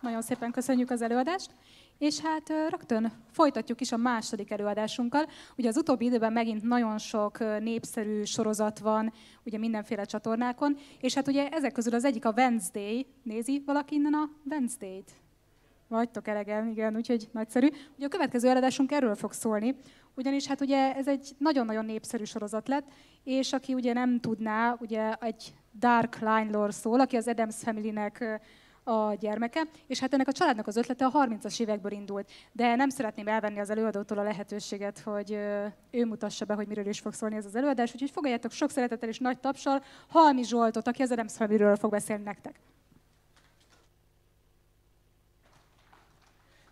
Nagyon szépen köszönjük az előadást. És hát rögtön folytatjuk is a második előadásunkkal. Ugye az utóbbi időben megint nagyon sok népszerű sorozat van, ugye mindenféle csatornákon, és hát ugye ezek közül az egyik a Wednesday. Nézi valaki innen a Wednesday-t? Vagytok elegen, igen, úgyhogy nagyszerű. Ugye a következő előadásunk erről fog szólni, ugyanis hát ugye ez egy nagyon-nagyon népszerű sorozat lett, és aki ugye nem tudná, ugye egy Dark line Lore szól, aki az Adams Family-nek a gyermeke, és hát ennek a családnak az ötlete a 30-as évekből indult. De nem szeretném elvenni az előadótól a lehetőséget, hogy ő mutassa be, hogy miről is fog szólni ez az előadás, úgyhogy fogadjátok sok szeretettel és nagy tapsal Halmi Zsoltot, aki az Adams Family-ről fog beszélni nektek.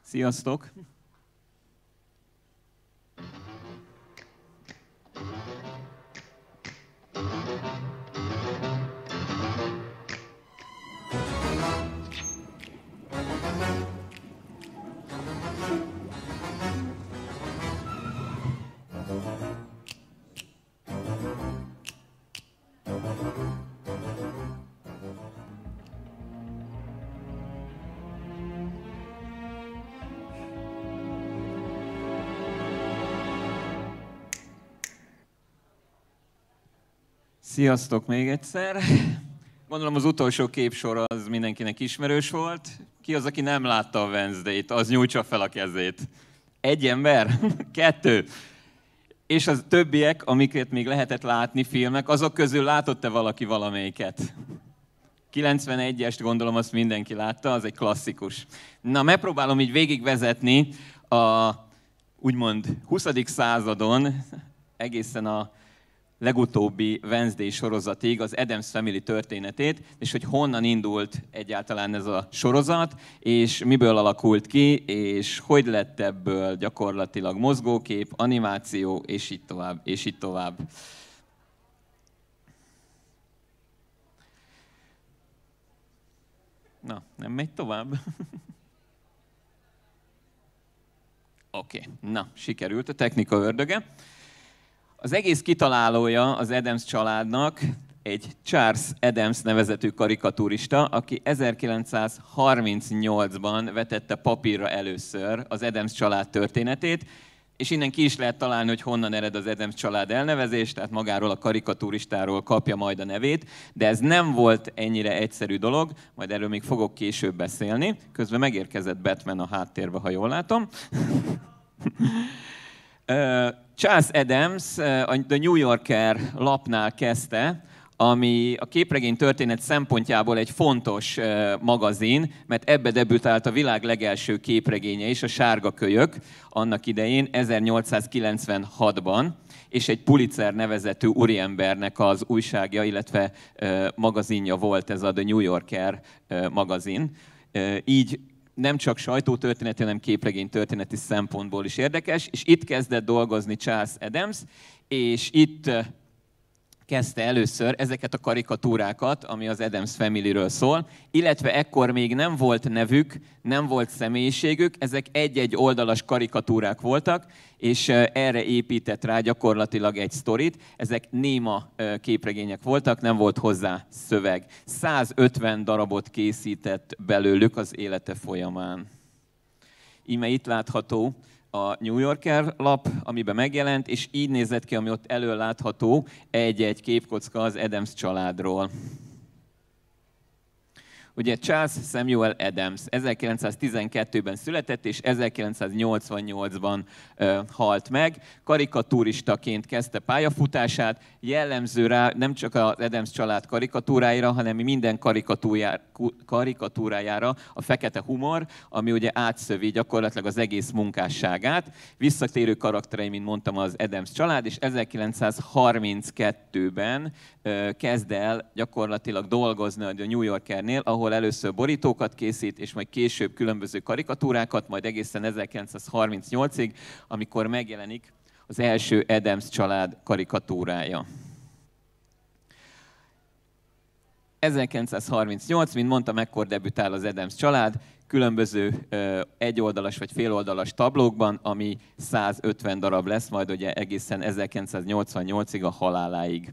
Sziasztok! Sziasztok még egyszer! Gondolom az utolsó képsor az mindenkinek ismerős volt. Ki az, aki nem látta a wednesday az nyújtsa fel a kezét. Egy ember? Kettő? És az többiek, amiket még lehetett látni filmek, azok közül látott-e valaki valamelyiket? 91-est gondolom azt mindenki látta, az egy klasszikus. Na, megpróbálom így végigvezetni a úgymond 20. századon egészen a legutóbbi Wednesday sorozatig az Adams Family történetét, és hogy honnan indult egyáltalán ez a sorozat, és miből alakult ki, és hogy lett ebből gyakorlatilag mozgókép, animáció, és így tovább, és így tovább. Na, nem megy tovább. Oké, okay. na, sikerült a technika ördöge. Az egész kitalálója az Adams családnak egy Charles Adams nevezetű karikaturista, aki 1938-ban vetette papírra először az Adams család történetét, és innen ki is lehet találni, hogy honnan ered az Adams család elnevezés, tehát magáról a karikaturistáról kapja majd a nevét, de ez nem volt ennyire egyszerű dolog, majd erről még fogok később beszélni. Közben megérkezett Batman a háttérbe, ha jól látom. Charles Adams a The New Yorker lapnál kezdte, ami a képregény történet szempontjából egy fontos magazin, mert ebbe debütált a világ legelső képregénye is, a Sárga Kölyök, annak idején 1896-ban, és egy Pulitzer nevezetű úriembernek az újságja, illetve magazinja volt ez a The New Yorker magazin. Így nem csak sajtótörténeti, hanem képregény történeti szempontból is érdekes, és itt kezdett dolgozni Charles Adams, és itt kezdte először ezeket a karikatúrákat, ami az Adams Family-ről szól, illetve ekkor még nem volt nevük, nem volt személyiségük, ezek egy-egy oldalas karikatúrák voltak, és erre épített rá gyakorlatilag egy sztorit. Ezek néma képregények voltak, nem volt hozzá szöveg. 150 darabot készített belőlük az élete folyamán. Íme itt látható a New Yorker lap, amiben megjelent, és így nézett ki, ami ott elől látható, egy-egy képkocka az Adams családról. Ugye Charles Samuel Adams 1912-ben született, és 1988-ban ö, halt meg. Karikatúristaként kezdte pályafutását, jellemző rá nem csak az Adams család karikatúráira, hanem minden karikatúrájára a fekete humor, ami ugye átszövi gyakorlatilag az egész munkásságát. Visszatérő karakterei, mint mondtam, az Adams család, és 1932-ben kezd el gyakorlatilag dolgozni a New Yorkernél, ahol először borítókat készít, és majd később különböző karikatúrákat, majd egészen 1938-ig, amikor megjelenik az első Adams család karikatúrája. 1938, mint mondtam, ekkor debütál az Adams család, különböző egyoldalas vagy féloldalas tablókban, ami 150 darab lesz majd ugye egészen 1988-ig a haláláig.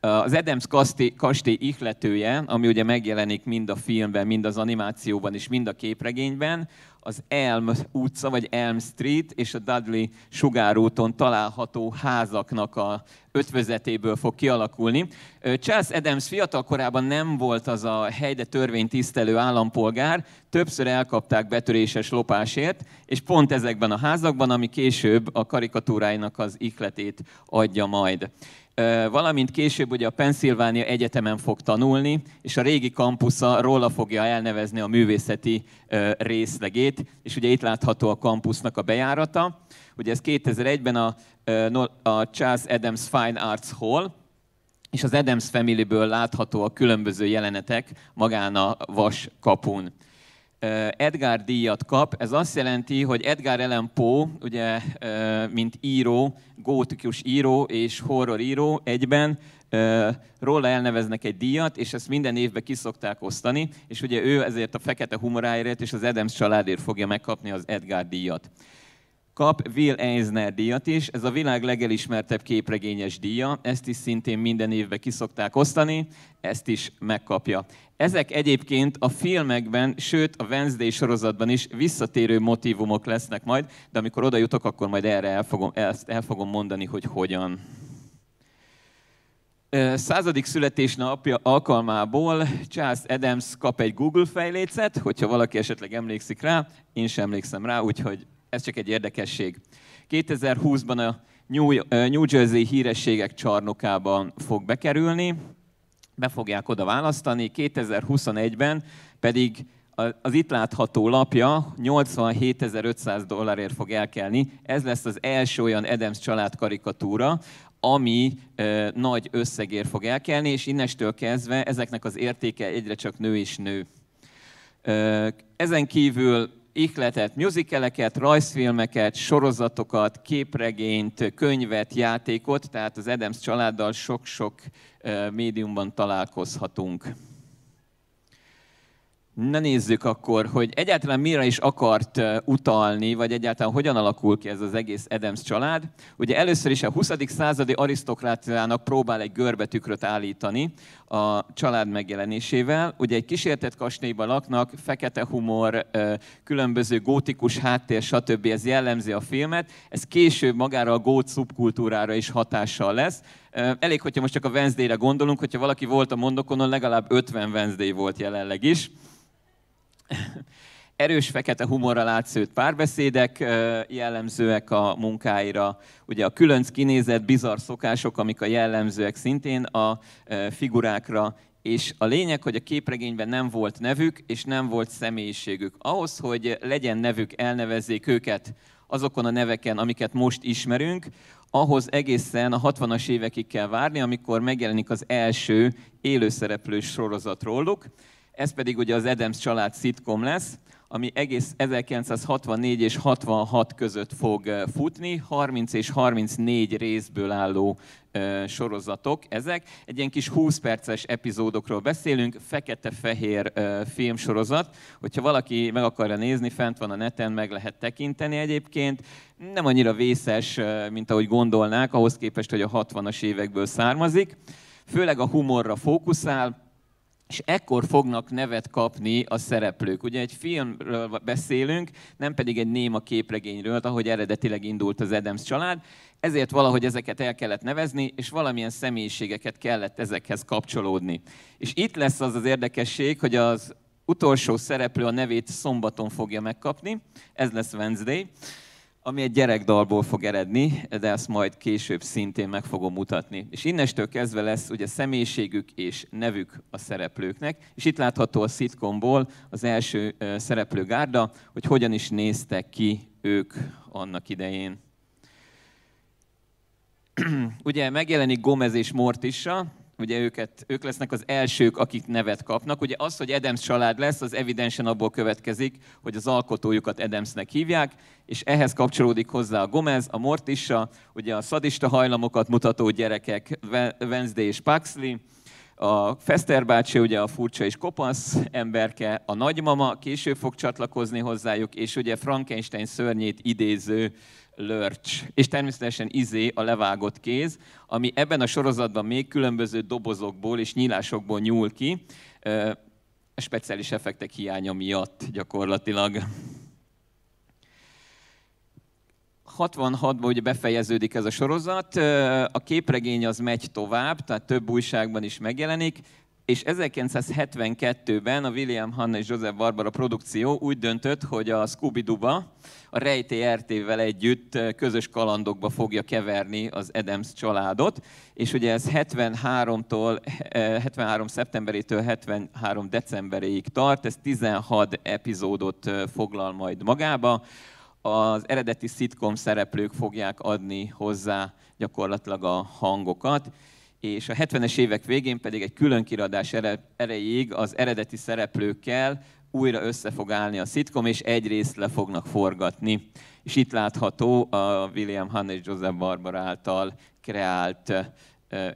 Az Adams kastély, kastély ihletője, ami ugye megjelenik mind a filmben, mind az animációban és mind a képregényben, az Elm utca, vagy Elm Street és a Dudley sugárúton található házaknak a ötvözetéből fog kialakulni. Charles Adams fiatal korában nem volt az a helyde törvényt tisztelő állampolgár, többször elkapták betöréses lopásért, és pont ezekben a házakban, ami később a karikatúráinak az ikletét adja majd valamint később ugye a Pennsylvania Egyetemen fog tanulni, és a régi kampusza róla fogja elnevezni a művészeti részlegét, és ugye itt látható a kampusznak a bejárata. Ugye ez 2001-ben a a Charles Adams Fine Arts Hall, és az Adams Family-ből látható a különböző jelenetek magán a vas kapun. Edgar díjat kap, ez azt jelenti, hogy Edgar Allan Poe, ugye, mint író, gótikus író és horror író egyben, róla elneveznek egy díjat, és ezt minden évben kiszokták osztani, és ugye ő ezért a fekete humoráért és az Adams családért fogja megkapni az Edgar díjat kap Will Eisner díjat is, ez a világ legelismertebb képregényes díja, ezt is szintén minden évben kiszokták osztani, ezt is megkapja. Ezek egyébként a filmekben, sőt a Wednesday sorozatban is visszatérő motivumok lesznek majd, de amikor oda jutok, akkor majd erre el fogom, ezt el fogom mondani, hogy hogyan. Századik születésnapja alkalmából Charles Adams kap egy Google fejlécet, hogyha valaki esetleg emlékszik rá, én sem emlékszem rá, úgyhogy ez csak egy érdekesség. 2020-ban a New Jersey hírességek csarnokában fog bekerülni, be fogják oda választani, 2021-ben pedig az itt látható lapja 87.500 dollárért fog elkelni. Ez lesz az első olyan Adams család karikatúra, ami e, nagy összegért fog elkelni, és innestől kezdve ezeknek az értéke egyre csak nő és nő. E, ezen kívül ihletet, musicaleket, rajzfilmeket, sorozatokat, képregényt, könyvet, játékot, tehát az Adams családdal sok-sok médiumban találkozhatunk. Na nézzük akkor, hogy egyáltalán mire is akart utalni, vagy egyáltalán hogyan alakul ki ez az egész Adams család. Ugye először is a 20. századi arisztokráciának próbál egy görbetükröt állítani a család megjelenésével. Ugye egy kísértett kastélyban laknak, fekete humor, különböző gótikus háttér, stb. Ez jellemzi a filmet. Ez később magára a gót szubkultúrára is hatással lesz. Elég, hogyha most csak a Wednesday-re gondolunk, hogyha valaki volt a mondokonon, legalább 50 Wednesday volt jelenleg is Erős fekete humorral átszőtt párbeszédek jellemzőek a munkáira. Ugye a különc kinézett bizarr szokások, amik a jellemzőek szintén a figurákra, és a lényeg, hogy a képregényben nem volt nevük, és nem volt személyiségük. Ahhoz, hogy legyen nevük, elnevezzék őket azokon a neveken, amiket most ismerünk, ahhoz egészen a 60-as évekig kell várni, amikor megjelenik az első élőszereplős sorozat róluk, ez pedig ugye az Adams család szitkom lesz, ami egész 1964 és 66 között fog futni, 30 és 34 részből álló sorozatok ezek. Egy ilyen kis 20 perces epizódokról beszélünk, fekete-fehér filmsorozat. Hogyha valaki meg akarja nézni, fent van a neten, meg lehet tekinteni egyébként. Nem annyira vészes, mint ahogy gondolnák, ahhoz képest, hogy a 60-as évekből származik. Főleg a humorra fókuszál, és ekkor fognak nevet kapni a szereplők. Ugye egy filmről beszélünk, nem pedig egy néma képregényről, ahogy eredetileg indult az Adams család, ezért valahogy ezeket el kellett nevezni, és valamilyen személyiségeket kellett ezekhez kapcsolódni. És itt lesz az az érdekesség, hogy az utolsó szereplő a nevét szombaton fogja megkapni, ez lesz Wednesday, ami egy gyerekdalból fog eredni, de ezt majd később szintén meg fogom mutatni. És innestől kezdve lesz ugye személyiségük és nevük a szereplőknek, és itt látható a szitkomból az első szereplő gárda, hogy hogyan is néztek ki ők annak idején. ugye megjelenik Gomez és Mortissa, ugye őket, ők lesznek az elsők, akik nevet kapnak. Ugye az, hogy Adams család lesz, az evidensen abból következik, hogy az alkotójukat Adamsnek hívják, és ehhez kapcsolódik hozzá a Gomez, a Mortissa, ugye a szadista hajlamokat mutató gyerekek Wednesday és Paxley, a Fester bácsi ugye a furcsa és kopasz emberke, a nagymama később fog csatlakozni hozzájuk, és ugye Frankenstein szörnyét idéző lörcs, és természetesen izé a levágott kéz, ami ebben a sorozatban még különböző dobozokból és nyílásokból nyúl ki, speciális effektek hiánya miatt gyakorlatilag. 66-ban ugye befejeződik ez a sorozat, a képregény az megy tovább, tehát több újságban is megjelenik, és 1972-ben a William Hanna és Joseph Barbara produkció úgy döntött, hogy a scooby doo a Rejté RT-vel együtt közös kalandokba fogja keverni az Adams családot, és ugye ez 73-tól, 73 szeptemberétől 73 decemberéig tart, ez 16 epizódot foglal majd magába az eredeti szitkom szereplők fogják adni hozzá gyakorlatilag a hangokat, és a 70-es évek végén pedig egy külön kiradás erejéig az eredeti szereplőkkel újra össze fog állni a szitkom, és egy részt le fognak forgatni. És itt látható a William Hanna és Joseph Barber által kreált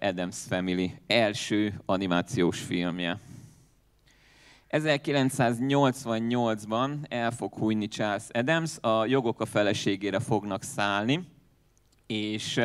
Adams Family első animációs filmje. 1988-ban el fog hújni Charles Adams, a jogok a feleségére fognak szállni, és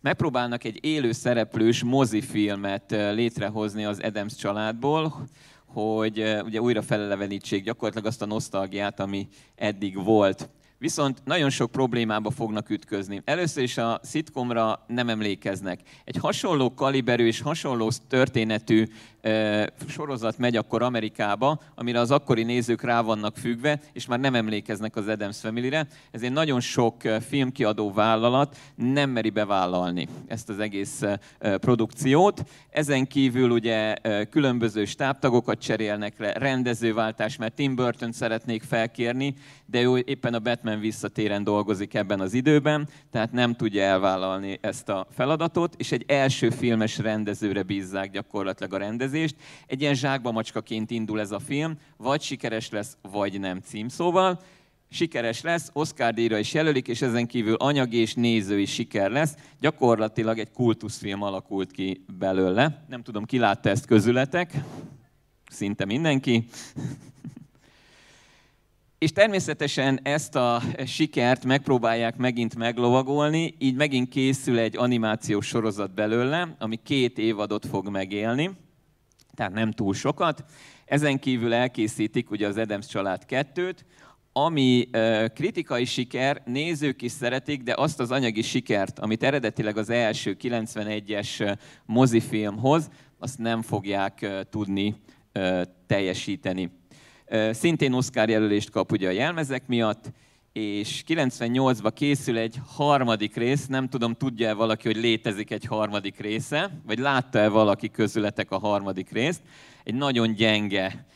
megpróbálnak egy élő szereplős mozifilmet létrehozni az Adams családból, hogy ugye újra felelevenítsék gyakorlatilag azt a nosztalgiát, ami eddig volt. Viszont nagyon sok problémába fognak ütközni. Először is a szitkomra nem emlékeznek. Egy hasonló kaliberű és hasonló történetű sorozat megy akkor Amerikába, amire az akkori nézők rá vannak függve, és már nem emlékeznek az Adams Family-re. Ezért nagyon sok filmkiadó vállalat nem meri bevállalni ezt az egész produkciót. Ezen kívül ugye különböző stábtagokat cserélnek le, rendezőváltás, mert Tim Burton szeretnék felkérni, de ő éppen a Batman visszatéren dolgozik ebben az időben, tehát nem tudja elvállalni ezt a feladatot, és egy első filmes rendezőre bízzák gyakorlatilag a rendezőt, érzést. Egy ilyen zsákba macskaként indul ez a film, vagy sikeres lesz, vagy nem Szóval Sikeres lesz, Oscar díjra is jelölik, és ezen kívül anyagi és nézői siker lesz. Gyakorlatilag egy kultuszfilm alakult ki belőle. Nem tudom, ki látta ezt közületek. Szinte mindenki. És természetesen ezt a sikert megpróbálják megint meglovagolni, így megint készül egy animációs sorozat belőle, ami két évadot fog megélni tehát nem túl sokat. Ezen kívül elkészítik ugye az Adams család kettőt, ami kritikai siker, nézők is szeretik, de azt az anyagi sikert, amit eredetileg az első 91-es mozifilmhoz, azt nem fogják tudni teljesíteni. Szintén Oscar jelölést kap ugye a jelmezek miatt, és 98-ba készül egy harmadik rész, nem tudom, tudja-e valaki, hogy létezik egy harmadik része, vagy látta-e valaki közületek a harmadik részt. Egy nagyon gyenge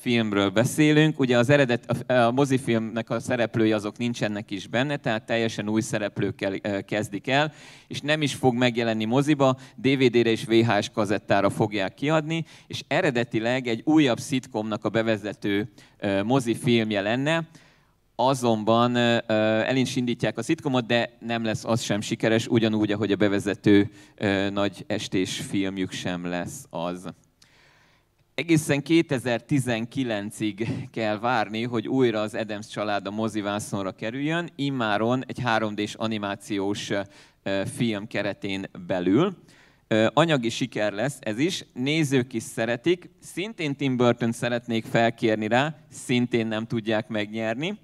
filmről beszélünk. Ugye az eredet, a mozifilmnek a szereplői azok nincsenek is benne, tehát teljesen új szereplőkkel kezdik el, és nem is fog megjelenni moziba, DVD-re és VHS kazettára fogják kiadni, és eredetileg egy újabb szitkomnak a bevezető mozifilmje lenne, azonban elincs indítják a szitkomot, de nem lesz az sem sikeres, ugyanúgy, ahogy a bevezető nagy estés filmjük sem lesz az. Egészen 2019-ig kell várni, hogy újra az Adams család a mozivászonra kerüljön, immáron egy 3D-s animációs film keretén belül. Anyagi siker lesz ez is, nézők is szeretik, szintén Tim Burton szeretnék felkérni rá, szintén nem tudják megnyerni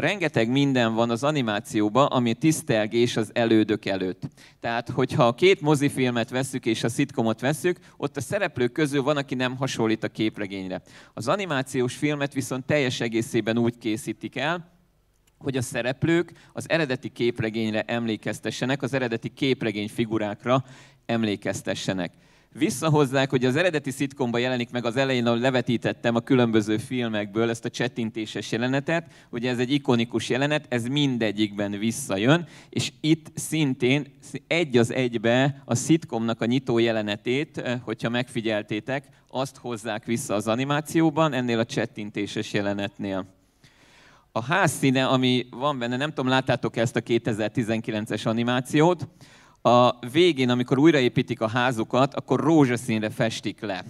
rengeteg minden van az animációban, ami tisztelgés az elődök előtt. Tehát, hogyha a két mozifilmet veszük és a szitkomot veszük, ott a szereplők közül van, aki nem hasonlít a képregényre. Az animációs filmet viszont teljes egészében úgy készítik el, hogy a szereplők az eredeti képregényre emlékeztessenek, az eredeti képregény figurákra emlékeztessenek visszahozzák, hogy az eredeti szitkomba jelenik meg az elején, ahol levetítettem a különböző filmekből ezt a csettintéses jelenetet, ugye ez egy ikonikus jelenet, ez mindegyikben visszajön, és itt szintén egy az egybe a szitkomnak a nyitó jelenetét, eh, hogyha megfigyeltétek, azt hozzák vissza az animációban, ennél a csettintéses jelenetnél a házszíne, ami van benne, nem tudom, láttátok ezt a 2019-es animációt, a végén, amikor újraépítik a házukat, akkor rózsaszínre festik le.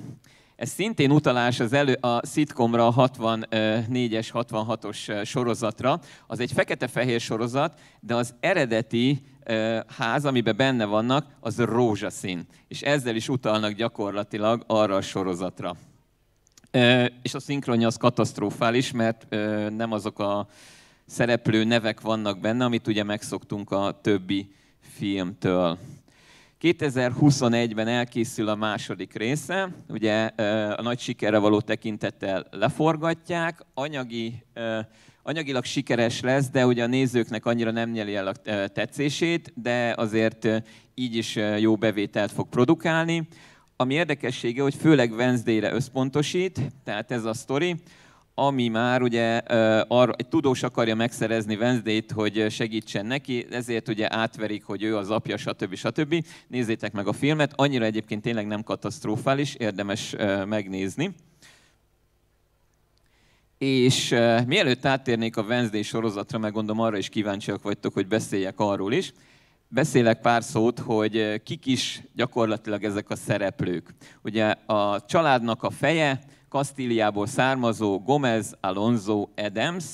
Ez szintén utalás az elő, a szitkomra, a 64-es, 66-os sorozatra. Az egy fekete-fehér sorozat, de az eredeti ház, amiben benne vannak, az rózsaszín. És ezzel is utalnak gyakorlatilag arra a sorozatra. És a szinkronja az katasztrofális, mert nem azok a szereplő nevek vannak benne, amit ugye megszoktunk a többi filmtől. 2021-ben elkészül a második része, ugye a nagy sikerre való tekintettel leforgatják, anyagi, anyagilag sikeres lesz, de ugye a nézőknek annyira nem nyeli el a tetszését, de azért így is jó bevételt fog produkálni. Ami érdekessége, hogy főleg Wednesday-re összpontosít, tehát ez a sztori ami már ugye arra, egy tudós akarja megszerezni Wednesday-t, hogy segítsen neki, ezért ugye átverik, hogy ő az apja, stb. stb. Nézzétek meg a filmet, annyira egyébként tényleg nem katasztrofális, érdemes megnézni. És mielőtt áttérnék a Wednesday sorozatra, meg gondolom arra is kíváncsiak vagytok, hogy beszéljek arról is, beszélek pár szót, hogy kik is gyakorlatilag ezek a szereplők. Ugye a családnak a feje, Kastíliából származó Gomez Alonso Adams.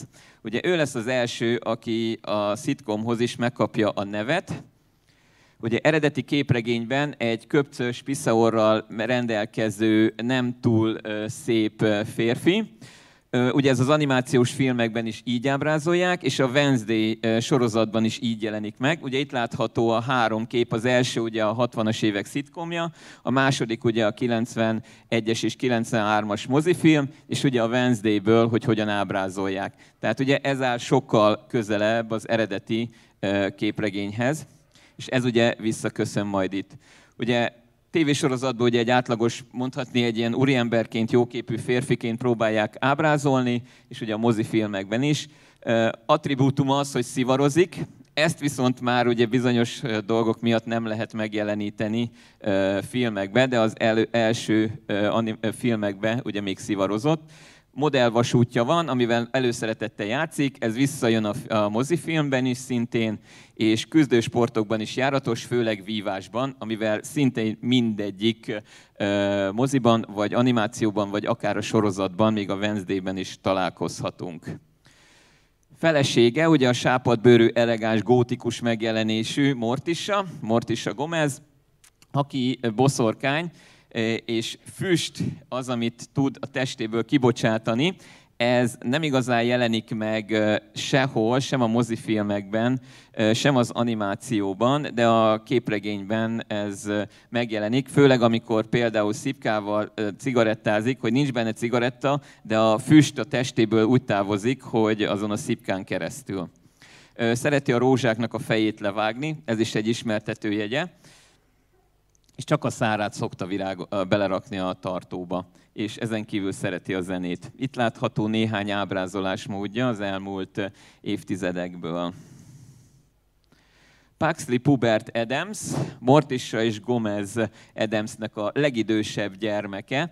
Ugye ő lesz az első, aki a szitkomhoz is megkapja a nevet. Ugye eredeti képregényben egy köpcös piszaorral rendelkező, nem túl szép férfi, ugye ez az animációs filmekben is így ábrázolják, és a Wednesday sorozatban is így jelenik meg. Ugye itt látható a három kép, az első ugye a 60-as évek szitkomja, a második ugye a 91-es és 93-as mozifilm, és ugye a Vanzdei-ből, hogy hogyan ábrázolják. Tehát ugye ez áll sokkal közelebb az eredeti képregényhez, és ez ugye visszaköszön majd itt. Ugye tévésorozatban ugye egy átlagos, mondhatni egy ilyen úriemberként, jóképű férfiként próbálják ábrázolni, és ugye a mozifilmekben is. Attribútum az, hogy szivarozik, ezt viszont már ugye bizonyos dolgok miatt nem lehet megjeleníteni filmekbe, de az elő, első filmekbe ugye még szivarozott modellvasútja van, amivel előszeretettel játszik, ez visszajön a, a mozifilmben is szintén, és küzdősportokban is járatos, főleg vívásban, amivel szintén mindegyik ö, moziban, vagy animációban, vagy akár a sorozatban, még a Wednesday-ben is találkozhatunk. Felesége, ugye a sápadbőrű, elegáns, gótikus megjelenésű Mortissa, Mortissa Gomez, aki boszorkány, és füst az, amit tud a testéből kibocsátani, ez nem igazán jelenik meg sehol, sem a mozifilmekben, sem az animációban, de a képregényben ez megjelenik, főleg amikor például szipkával cigarettázik, hogy nincs benne cigaretta, de a füst a testéből úgy távozik, hogy azon a szipkán keresztül. Szereti a rózsáknak a fejét levágni, ez is egy jegye és csak a szárát szokta virág, belerakni a tartóba, és ezen kívül szereti a zenét. Itt látható néhány ábrázolás módja az elmúlt évtizedekből. Paxley Pubert Adams, Mortissa és Gomez Adamsnek a legidősebb gyermeke,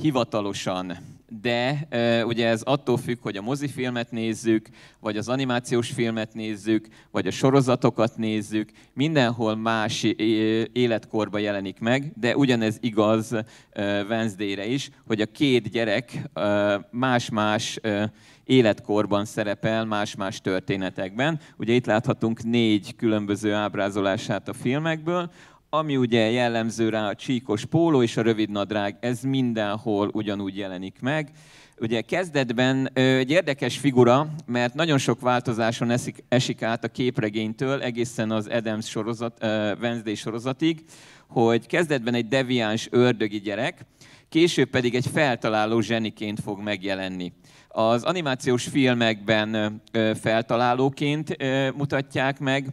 hivatalosan, de ugye ez attól függ, hogy a mozifilmet nézzük, vagy az animációs filmet nézzük, vagy a sorozatokat nézzük, mindenhol más életkorban jelenik meg, de ugyanez igaz Wednesday-re is, hogy a két gyerek más-más életkorban szerepel más-más történetekben. Ugye itt láthatunk négy különböző ábrázolását a filmekből, ami ugye jellemző rá a csíkos póló és a rövidnadrág, ez mindenhol ugyanúgy jelenik meg. Ugye kezdetben egy érdekes figura, mert nagyon sok változáson esik, esik át a képregénytől egészen az Adams sorozat, Wednesday sorozatig, hogy kezdetben egy deviáns ördögi gyerek, később pedig egy feltaláló zseniként fog megjelenni. Az animációs filmekben feltalálóként mutatják meg,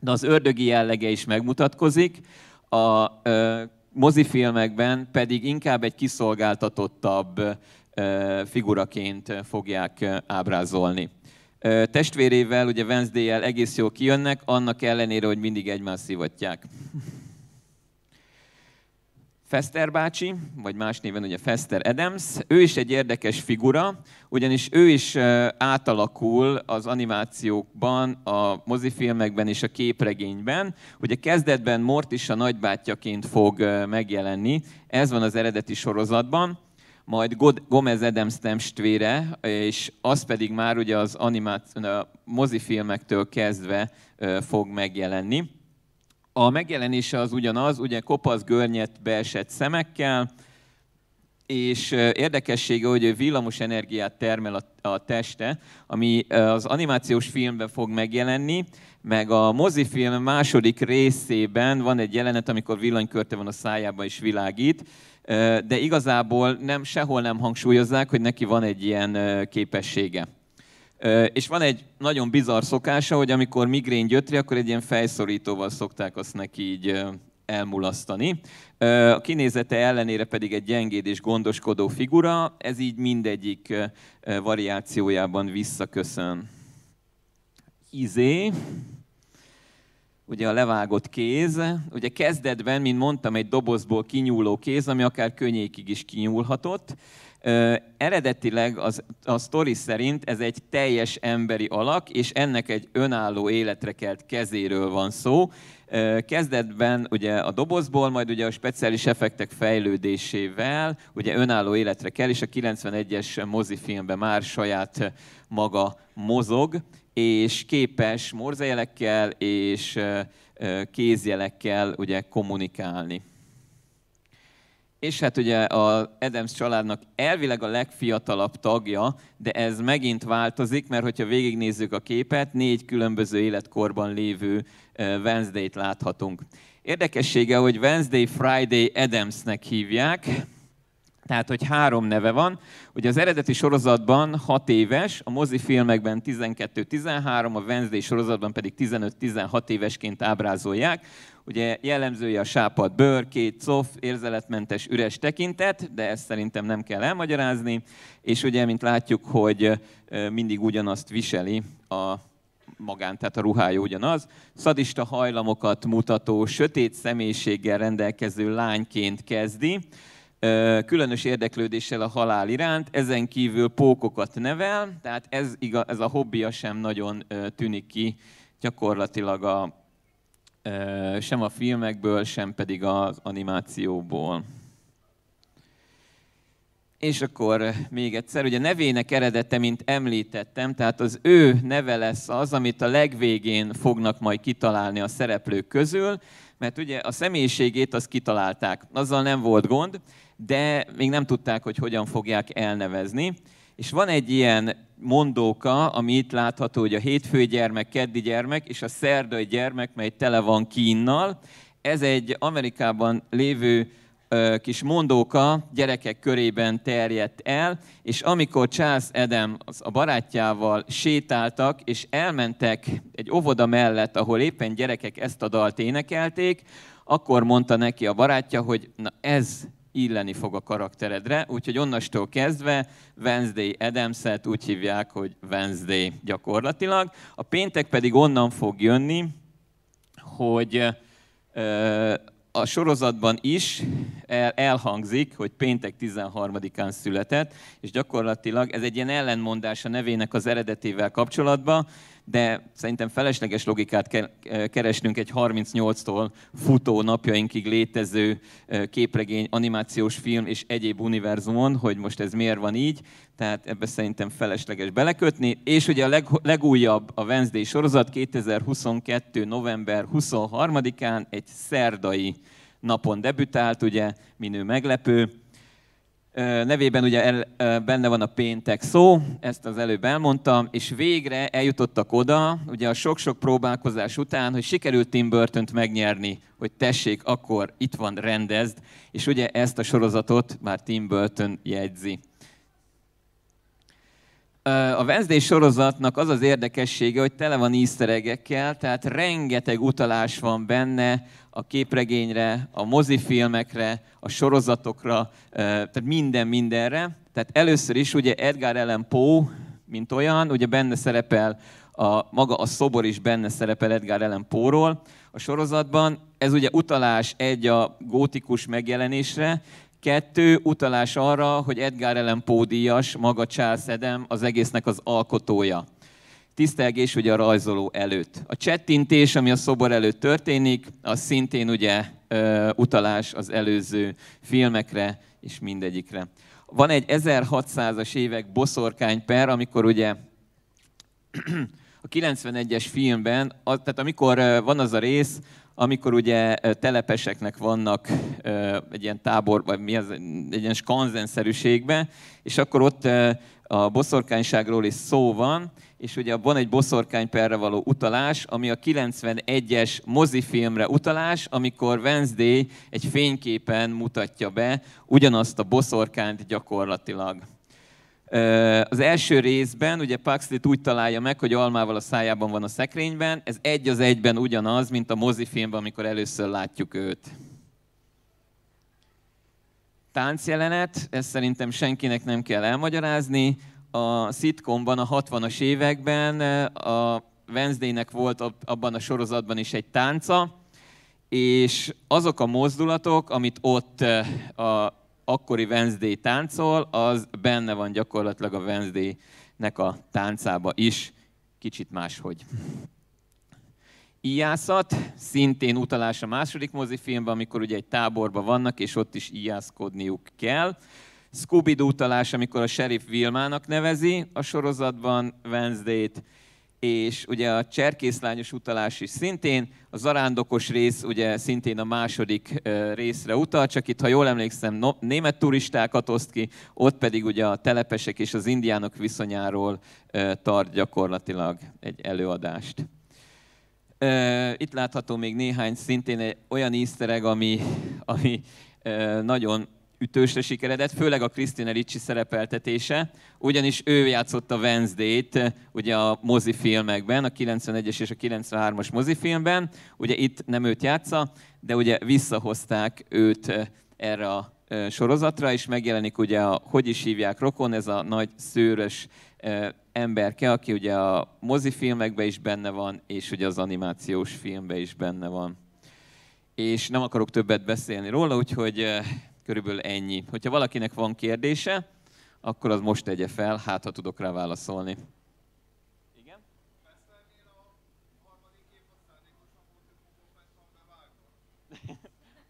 de az ördögi jellege is megmutatkozik, a ö, mozifilmekben pedig inkább egy kiszolgáltatottabb ö, figuraként fogják ábrázolni. Ö, testvérével, ugye Wednesday-el egész jól kijönnek, annak ellenére, hogy mindig egymás szivatják. Fester bácsi, vagy más néven ugye Fester Adams, ő is egy érdekes figura, ugyanis ő is átalakul az animációkban, a mozifilmekben és a képregényben. Ugye kezdetben Mortis a nagybátyjaként fog megjelenni, ez van az eredeti sorozatban, majd God, Gomez Adams testvére, és az pedig már ugye az animáció, a mozifilmektől kezdve fog megjelenni. A megjelenése az ugyanaz, ugye kopasz görnyet beesett szemekkel, és érdekessége, hogy villamos energiát termel a teste, ami az animációs filmben fog megjelenni, meg a mozifilm második részében van egy jelenet, amikor villanykörte van a szájában és világít, de igazából nem, sehol nem hangsúlyozzák, hogy neki van egy ilyen képessége. És van egy nagyon bizarr szokása, hogy amikor migrén gyötri, akkor egy ilyen fejszorítóval szokták azt neki így elmulasztani. A kinézete ellenére pedig egy gyengéd és gondoskodó figura, ez így mindegyik variációjában visszaköszön. Izé, ugye a levágott kéz, ugye kezdetben, mint mondtam, egy dobozból kinyúló kéz, ami akár könnyékig is kinyúlhatott, Ö, eredetileg az, a sztori szerint ez egy teljes emberi alak, és ennek egy önálló életre kelt kezéről van szó. Ö, kezdetben ugye a dobozból, majd ugye a speciális effektek fejlődésével ugye önálló életre kell, és a 91-es mozifilmben már saját maga mozog, és képes morzajelekkel és kézjelekkel ugye kommunikálni és hát ugye a Adams családnak elvileg a legfiatalabb tagja, de ez megint változik, mert hogyha végignézzük a képet, négy különböző életkorban lévő Wednesday-t láthatunk. Érdekessége, hogy Wednesday Friday Adamsnek hívják, tehát, hogy három neve van. Ugye az eredeti sorozatban 6 éves, a mozifilmekben 12-13, a Wednesday sorozatban pedig 15-16 évesként ábrázolják. Ugye jellemzője a sápad bőr, két cof, érzeletmentes üres tekintet, de ezt szerintem nem kell elmagyarázni. És ugye, mint látjuk, hogy mindig ugyanazt viseli a magán, tehát a ruhája ugyanaz. Szadista hajlamokat mutató, sötét személyiséggel rendelkező lányként kezdi, különös érdeklődéssel a halál iránt, ezen kívül pókokat nevel, tehát ez, igaz, ez a hobbija sem nagyon tűnik ki gyakorlatilag a sem a filmekből, sem pedig az animációból. És akkor eh, még egyszer, ugye nevének eredete, mint említettem, tehát az ő neve lesz az, amit a legvégén fognak majd kitalálni a szereplők közül, mert ugye a személyiségét azt kitalálták, azzal nem volt gond, de még nem tudták, hogy hogyan fogják elnevezni. És van egy ilyen mondóka, ami itt látható, hogy a hétfői gyermek, keddi gyermek és a szerdai gyermek, mely tele van kínnal. Ez egy Amerikában lévő kis mondóka gyerekek körében terjedt el, és amikor Charles Edem a barátjával sétáltak, és elmentek egy óvoda mellett, ahol éppen gyerekek ezt a dalt énekelték, akkor mondta neki a barátja, hogy na ez illeni fog a karakteredre, úgyhogy onnastól kezdve Wednesday adams úgy hívják, hogy Wednesday gyakorlatilag. A péntek pedig onnan fog jönni, hogy a sorozatban is el, elhangzik, hogy péntek 13-án született, és gyakorlatilag ez egy ilyen ellenmondás a nevének az eredetével kapcsolatban, de szerintem felesleges logikát kell keresnünk egy 38-tól futó napjainkig létező képregény, animációs film és egyéb univerzumon, hogy most ez miért van így, tehát ebbe szerintem felesleges belekötni. És ugye a leg, legújabb a Wednesday sorozat 2022. november 23-án egy szerdai napon debütált, ugye, minő meglepő. Nevében ugye el, benne van a péntek szó, ezt az előbb elmondtam, és végre eljutottak oda, ugye a sok-sok próbálkozás után, hogy sikerült Tim burton megnyerni, hogy tessék, akkor itt van, rendezd, és ugye ezt a sorozatot már Tim Burton jegyzi. A Wednesday sorozatnak az az érdekessége, hogy tele van ízteregekkel, tehát rengeteg utalás van benne a képregényre, a mozifilmekre, a sorozatokra, tehát minden mindenre. Tehát először is ugye Edgar Allan Poe, mint olyan, ugye benne szerepel a, maga a szobor is benne szerepel Edgar Allan Poe-ról a sorozatban. Ez ugye utalás egy a gótikus megjelenésre, Kettő, utalás arra, hogy Edgar Allan Poe díjas, maga Charles Edem, az egésznek az alkotója. Tisztelgés ugye a rajzoló előtt. A csettintés, ami a szobor előtt történik, az szintén ugye utalás az előző filmekre és mindegyikre. Van egy 1600-as évek boszorkányper, amikor ugye a 91-es filmben, tehát amikor van az a rész, amikor ugye telepeseknek vannak egy ilyen tábor, vagy mi az, egy ilyen skanzenszerűségbe, és akkor ott a boszorkányságról is szó van, és ugye van egy boszorkányperre való utalás, ami a 91-es mozifilmre utalás, amikor Wednesday egy fényképen mutatja be ugyanazt a boszorkányt gyakorlatilag. Az első részben ugye Paxlit úgy találja meg, hogy almával a szájában van a szekrényben, ez egy az egyben ugyanaz, mint a mozifilmben, amikor először látjuk őt. Táncjelenet, ezt szerintem senkinek nem kell elmagyarázni. A szitkomban a 60-as években a Wednesday-nek volt abban a sorozatban is egy tánca, és azok a mozdulatok, amit ott a akkori Wednesday táncol, az benne van gyakorlatilag a Wednesday-nek a táncába is, kicsit máshogy. Ijászat, szintén utalás a második mozifilmben, amikor ugye egy táborban vannak, és ott is ijászkodniuk kell. scooby utalás, amikor a sheriff Vilmának nevezi a sorozatban Wednesday-t, és ugye a cserkészlányos utalás is szintén, a zarándokos rész ugye szintén a második részre utal, csak itt, ha jól emlékszem, no, német turistákat oszt ki, ott pedig ugye a telepesek és az indiánok viszonyáról tart gyakorlatilag egy előadást. Itt látható még néhány szintén egy olyan easter egg, ami, ami nagyon ütősre sikeredett, főleg a Krisztina Ricci szerepeltetése, ugyanis ő játszott a Wednesday-t eh, ugye a mozifilmekben, a 91-es és a 93-as mozifilmben, ugye itt nem őt játsza, de ugye visszahozták őt eh, erre a eh, sorozatra, és megjelenik ugye a, hogy is hívják, Rokon, ez a nagy szőrös emberke, aki ugye a mozifilmekben is benne van, és ugye az animációs filmben is benne van. És nem akarok többet beszélni róla, úgyhogy Körülbelül ennyi. Hogyha valakinek van kérdése, akkor az most tegye fel, hát ha tudok rá válaszolni. Igen?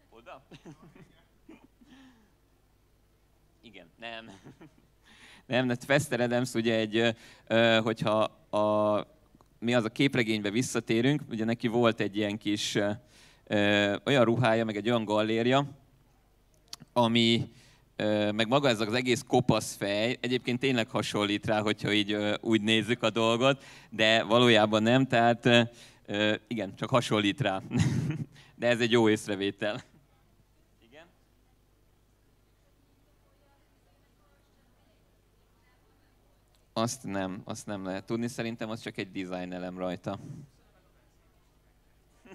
Oda? Igen, nem. Nem, Fester hát Adams ugye egy, hogyha a, mi az a képregénybe visszatérünk, ugye neki volt egy ilyen kis olyan ruhája, meg egy olyan gallérja, ami meg maga ez az egész kopasz fej, egyébként tényleg hasonlít rá, hogyha így úgy nézzük a dolgot, de valójában nem, tehát igen, csak hasonlít rá. De ez egy jó észrevétel. Igen? Azt nem, azt nem lehet tudni, szerintem az csak egy design elem rajta.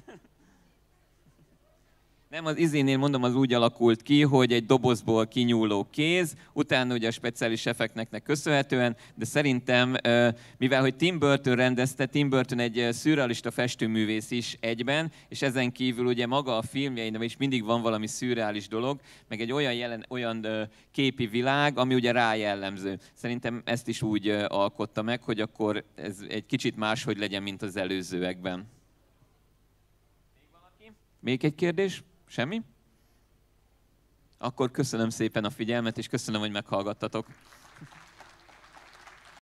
Nem, az izénél mondom, az úgy alakult ki, hogy egy dobozból kinyúló kéz, utána ugye a speciális effekteknek köszönhetően, de szerintem, mivel hogy Tim Burton rendezte, Tim Burton egy szürrealista festőművész is egyben, és ezen kívül ugye maga a filmjeinek is mindig van valami szürreális dolog, meg egy olyan, jelen, olyan képi világ, ami ugye rá jellemző. Szerintem ezt is úgy alkotta meg, hogy akkor ez egy kicsit máshogy legyen, mint az előzőekben. Még egy kérdés? Semmi? Akkor köszönöm szépen a figyelmet, és köszönöm, hogy meghallgattatok.